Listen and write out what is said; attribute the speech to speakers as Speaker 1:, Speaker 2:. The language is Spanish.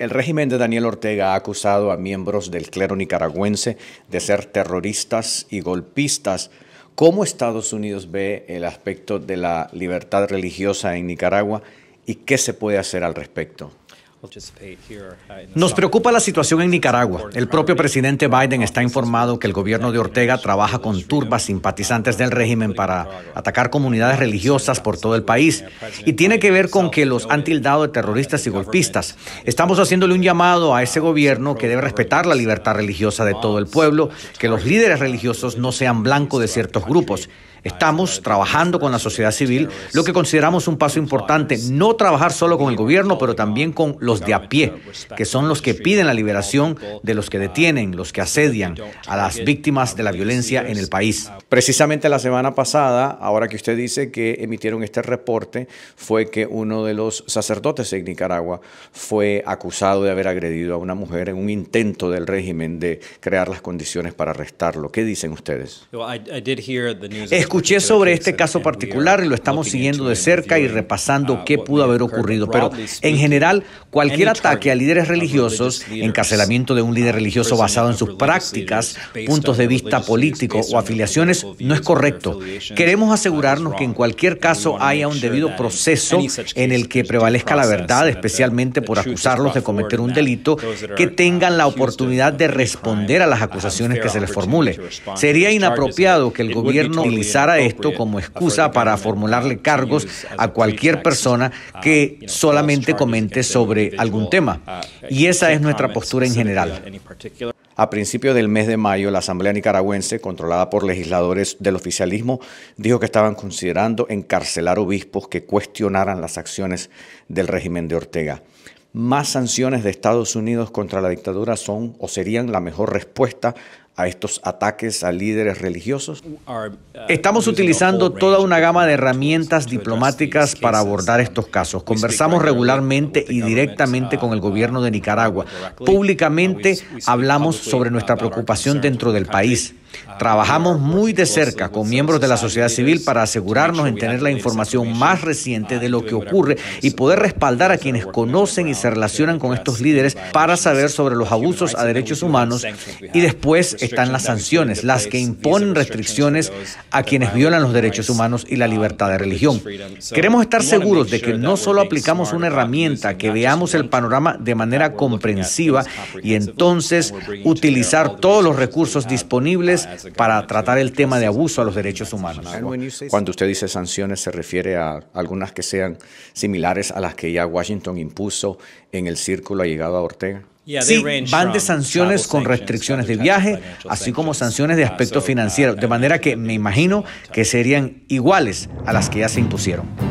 Speaker 1: El régimen de Daniel Ortega ha acusado a miembros del clero nicaragüense de ser terroristas y golpistas. ¿Cómo Estados Unidos ve el aspecto de la libertad religiosa en Nicaragua y qué se puede hacer al respecto? Uh, Nos preocupa la situación en Nicaragua. El propio presidente Biden está informado que el gobierno de Ortega trabaja con turbas simpatizantes del régimen para atacar comunidades religiosas por todo el país. Y tiene que ver con que los han tildado de terroristas y golpistas. Estamos haciéndole un llamado a ese gobierno que debe respetar la libertad religiosa de todo el pueblo, que los líderes religiosos no sean blanco de ciertos grupos. Estamos trabajando con la sociedad civil, lo que consideramos un paso importante, no trabajar solo con el gobierno, pero también con los de a pie, pues que son los que piden la liberación de los que detienen, los que asedian a las víctimas de la violencia en el país. Precisamente la semana pasada, ahora que usted dice que emitieron este reporte, fue que uno de los sacerdotes en Nicaragua fue acusado de haber agredido a una mujer en un intento del régimen de crear las condiciones para arrestarlo. ¿Qué dicen ustedes? Escuché sobre este caso particular y lo estamos siguiendo de cerca y repasando uh, qué pudo haber ocurrido, pero en general, Cualquier ataque a líderes religiosos, encarcelamiento de un líder religioso basado en sus prácticas, puntos de vista político o afiliaciones no es correcto. Queremos asegurarnos que en cualquier caso haya un debido proceso en el que prevalezca la verdad, especialmente por acusarlos de cometer un delito, que tengan la oportunidad de responder a las acusaciones que se les formule. Sería inapropiado que el gobierno utilizara esto como excusa para formularle cargos a cualquier persona um, que solamente comente sobre algún tema. Ah, y esa es nuestra postura en general. A principios del mes de mayo, la Asamblea Nicaragüense, controlada por legisladores del oficialismo, dijo que estaban considerando encarcelar obispos que cuestionaran las acciones del régimen de Ortega. Más sanciones de Estados Unidos contra la dictadura son o serían la mejor respuesta a estos ataques a líderes religiosos? Uh, Estamos utilizando toda una gama de herramientas diplomáticas para abordar estos casos. Conversamos regularmente y directamente uh, con el gobierno de uh, Nicaragua. Públicamente hablamos sobre nuestra preocupación dentro del país. Trabajamos muy de cerca con miembros de la sociedad civil para asegurarnos en tener la información más reciente de lo que ocurre y poder respaldar a quienes conocen y se relacionan con estos líderes para saber sobre los abusos a derechos humanos y después están las sanciones, las que imponen restricciones a quienes violan los derechos humanos y la libertad de religión. Queremos estar seguros de que no solo aplicamos una herramienta, que veamos el panorama de manera comprensiva y entonces utilizar todos los recursos uh, disponibles para tratar el tema de abuso a los derechos humanos. Cuando usted dice sanciones, se refiere a algunas que sean similares a las que ya Washington impuso en el círculo allegado a Ortega. Sí, van de sanciones con restricciones de viaje, así como sanciones de aspecto financiero, ah, de manera que me imagino que serían iguales a las que ya se impusieron.